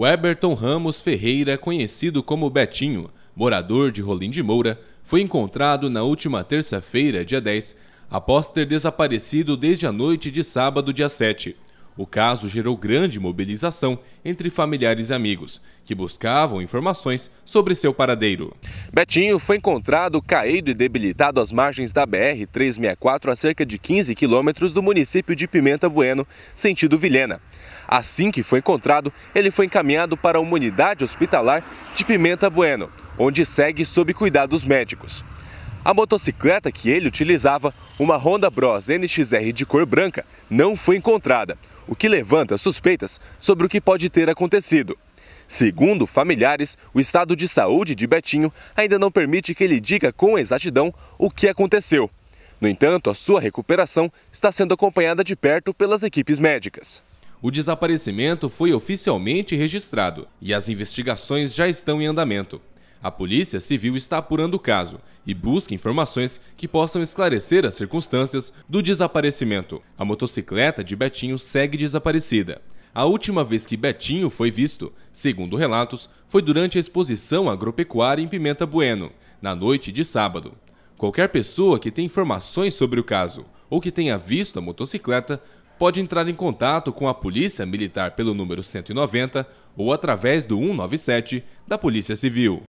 Weberton Ramos Ferreira, conhecido como Betinho, morador de Rolim de Moura, foi encontrado na última terça-feira, dia 10, após ter desaparecido desde a noite de sábado, dia 7. O caso gerou grande mobilização entre familiares e amigos, que buscavam informações sobre seu paradeiro. Betinho foi encontrado caído e debilitado às margens da BR-364, a cerca de 15 quilômetros do município de Pimenta Bueno, sentido Vilhena. Assim que foi encontrado, ele foi encaminhado para uma unidade hospitalar de Pimenta Bueno, onde segue sob cuidados médicos. A motocicleta que ele utilizava, uma Honda Bros NXR de cor branca, não foi encontrada, o que levanta suspeitas sobre o que pode ter acontecido. Segundo familiares, o estado de saúde de Betinho ainda não permite que ele diga com exatidão o que aconteceu. No entanto, a sua recuperação está sendo acompanhada de perto pelas equipes médicas. O desaparecimento foi oficialmente registrado e as investigações já estão em andamento. A Polícia Civil está apurando o caso e busca informações que possam esclarecer as circunstâncias do desaparecimento. A motocicleta de Betinho segue desaparecida. A última vez que Betinho foi visto, segundo relatos, foi durante a exposição agropecuária em Pimenta Bueno, na noite de sábado. Qualquer pessoa que tenha informações sobre o caso ou que tenha visto a motocicleta pode entrar em contato com a Polícia Militar pelo número 190 ou através do 197 da Polícia Civil.